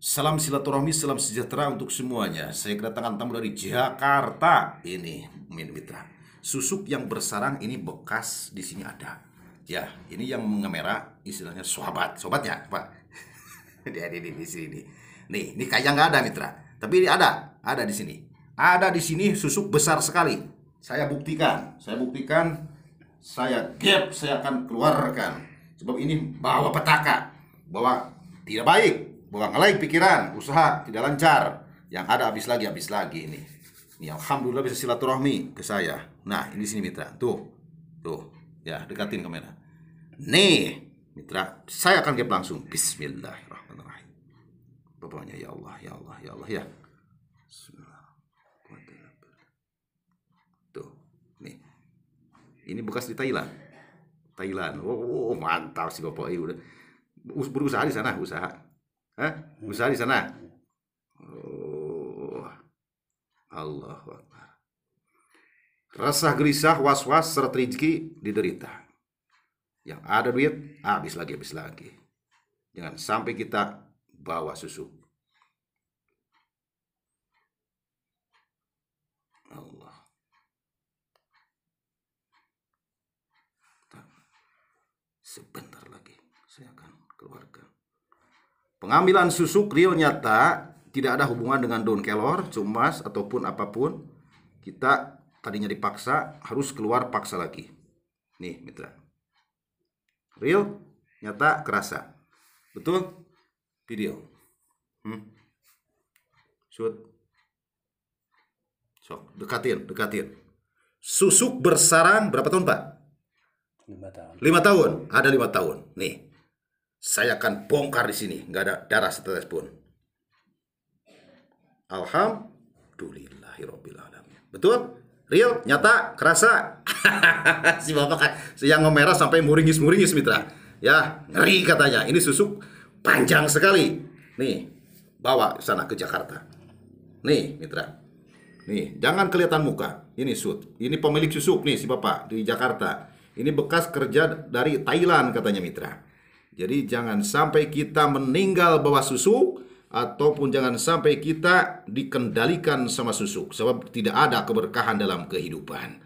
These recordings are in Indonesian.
Salam silaturahmi, salam sejahtera untuk semuanya. Saya kedatangan tamu dari Jakarta ini, Min Mitra. Susuk yang bersarang ini bekas di sini ada. Ya, ini yang mengemera, istilahnya sobat, sobatnya Pak. Dia di, di, di sini. Nih, ini kayaknya nggak ada Mitra, tapi ini ada, ada di sini. Ada di sini susuk besar sekali. Saya buktikan, saya buktikan, saya gap, saya akan keluarkan. Sebab ini bawa petaka, bawa tidak baik bukan lain pikiran, usaha tidak lancar. Yang ada habis lagi, habis lagi ini. Ini alhamdulillah bisa silaturahmi ke saya. Nah, ini sini mitra. Tuh. Tuh. Ya, dekatin kamera. Nih, mitra, saya akan gap langsung. Bismillahirrahmanirrahim. Bapaknya ya Allah, ya Allah, ya Allah ya. Tuh. Nih. Ini bekas di Thailand. Thailand. Oh, oh mantap si Bapak. Ya, udah berusaha di sana, usaha Hah? Musa di sana? Oh. Allahu Akbar. Resah gelisah, was-was, serta rezeki diderita. Yang ada duit, habis lagi, habis lagi. Jangan sampai kita bawa susu. Allah. Sebentar lagi saya akan keluarkan. Pengambilan susu real nyata tidak ada hubungan dengan daun kelor, cumas, ataupun apapun. Kita tadinya dipaksa, harus keluar paksa lagi. Nih, mitra. Real, nyata, kerasa. Betul? Video. Hmm. Shoot. So, dekatin, dekatin. Susuk bersarang berapa tahun, Pak? Lima tahun. Lima tahun. Ada lima tahun. Nih. Saya akan bongkar di sini. Nggak ada darah setetes pun. Alhamdulillahirobbilalamin. Betul? Real? Nyata? Kerasa? si bapak kan yang ngomera sampai muringis-muringis mitra. Ya, ngeri katanya. Ini susuk panjang sekali. Nih, bawa sana ke Jakarta. Nih, mitra. Nih, jangan kelihatan muka. Ini sud. Ini pemilik susuk nih si bapak di Jakarta. Ini bekas kerja dari Thailand katanya mitra. Jadi jangan sampai kita meninggal bawa susu ataupun jangan sampai kita dikendalikan sama susu sebab tidak ada keberkahan dalam kehidupan.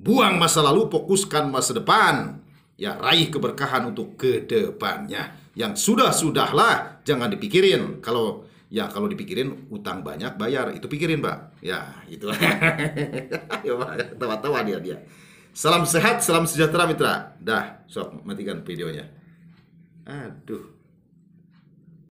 Buang masa lalu, fokuskan masa depan. Ya, raih keberkahan untuk kedepannya. Yang sudah-sudahlah jangan dipikirin. Kalau ya kalau dipikirin utang banyak bayar itu pikirin pak ya itu ya, tawa-tawa dia dia salam sehat salam sejahtera mitra dah sok matikan videonya Aduh.